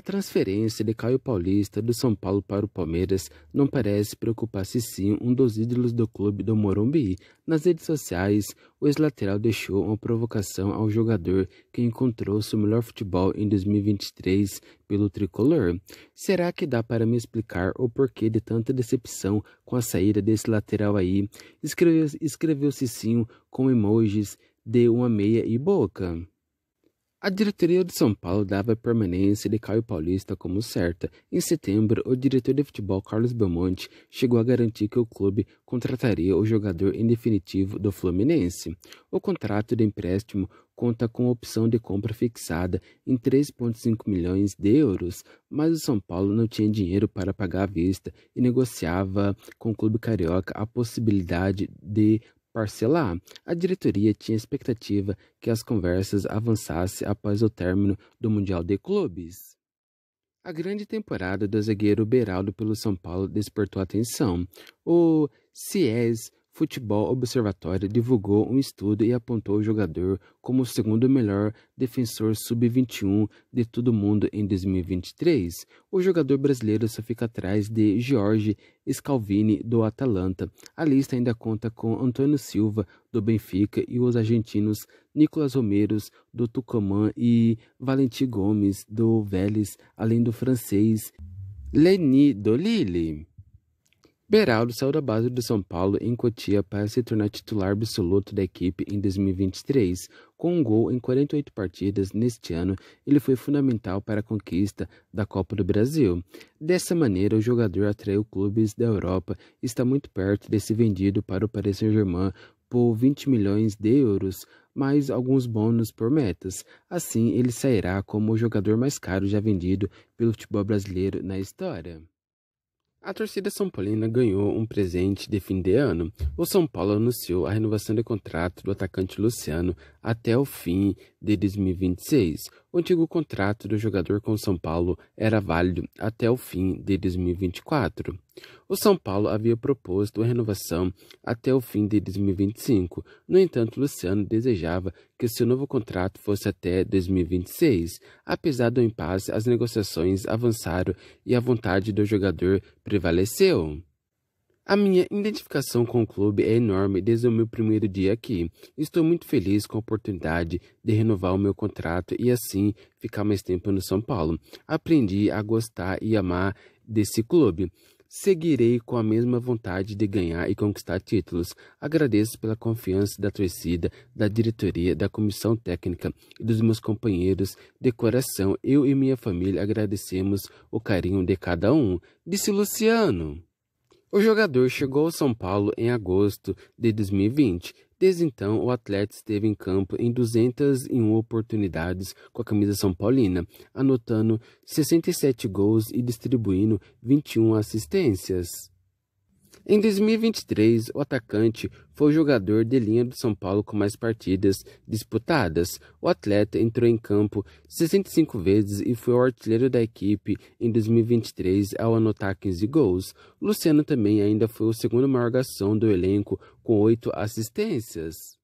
A transferência de Caio Paulista do São Paulo para o Palmeiras não parece preocupar sim um dos ídolos do clube do Morumbi. Nas redes sociais, o ex-lateral deixou uma provocação ao jogador que encontrou seu melhor futebol em 2023 pelo tricolor. Será que dá para me explicar o porquê de tanta decepção com a saída desse lateral aí? Escreveu-se escreveu sim com emojis de uma meia e boca. A diretoria de São Paulo dava a permanência de Caio Paulista como certa. Em setembro, o diretor de futebol Carlos Belmonte chegou a garantir que o clube contrataria o jogador em definitivo do Fluminense. O contrato de empréstimo conta com opção de compra fixada em 3,5 milhões de euros, mas o São Paulo não tinha dinheiro para pagar à vista e negociava com o clube carioca a possibilidade de parcelar. A diretoria tinha expectativa que as conversas avançassem após o término do Mundial de Clubes. A grande temporada do zagueiro Beraldo pelo São Paulo despertou atenção. O CIES Futebol Observatório divulgou um estudo e apontou o jogador como o segundo melhor defensor sub-21 de todo mundo em 2023. O jogador brasileiro só fica atrás de Jorge Scalvini, do Atalanta. A lista ainda conta com Antônio Silva, do Benfica, e os argentinos Nicolas Romeiros, do Tucumã, e Valentim Gomes, do Vélez, além do francês Leni Lille. Beraldo saiu da base do São Paulo em Cotia para se tornar titular absoluto da equipe em 2023. Com um gol em 48 partidas neste ano, ele foi fundamental para a conquista da Copa do Brasil. Dessa maneira, o jogador atraiu clubes da Europa e está muito perto de ser vendido para o Paris Saint-Germain por 20 milhões de euros, mais alguns bônus por metas. Assim, ele sairá como o jogador mais caro já vendido pelo futebol brasileiro na história. A torcida São Paulina ganhou um presente de fim de ano. O São Paulo anunciou a renovação de contrato do atacante Luciano até o fim de 2026. O antigo contrato do jogador com o São Paulo era válido até o fim de 2024. O São Paulo havia proposto a renovação até o fim de 2025. No entanto, Luciano desejava que seu novo contrato fosse até 2026. Apesar do impasse, as negociações avançaram e a vontade do jogador prevaleceu. A minha identificação com o clube é enorme desde o meu primeiro dia aqui. Estou muito feliz com a oportunidade de renovar o meu contrato e assim ficar mais tempo no São Paulo. Aprendi a gostar e amar desse clube. Seguirei com a mesma vontade de ganhar e conquistar títulos. Agradeço pela confiança da torcida, da diretoria, da comissão técnica e dos meus companheiros de coração. Eu e minha família agradecemos o carinho de cada um. Disse Luciano. O jogador chegou ao São Paulo em agosto de 2020. Desde então, o atleta esteve em campo em 201 oportunidades com a camisa São Paulina, anotando 67 gols e distribuindo 21 assistências. Em 2023, o atacante foi o jogador de linha do São Paulo com mais partidas disputadas. O atleta entrou em campo 65 vezes e foi o artilheiro da equipe em 2023 ao anotar 15 gols. Luciano também ainda foi o segundo maior garçom do elenco com oito assistências.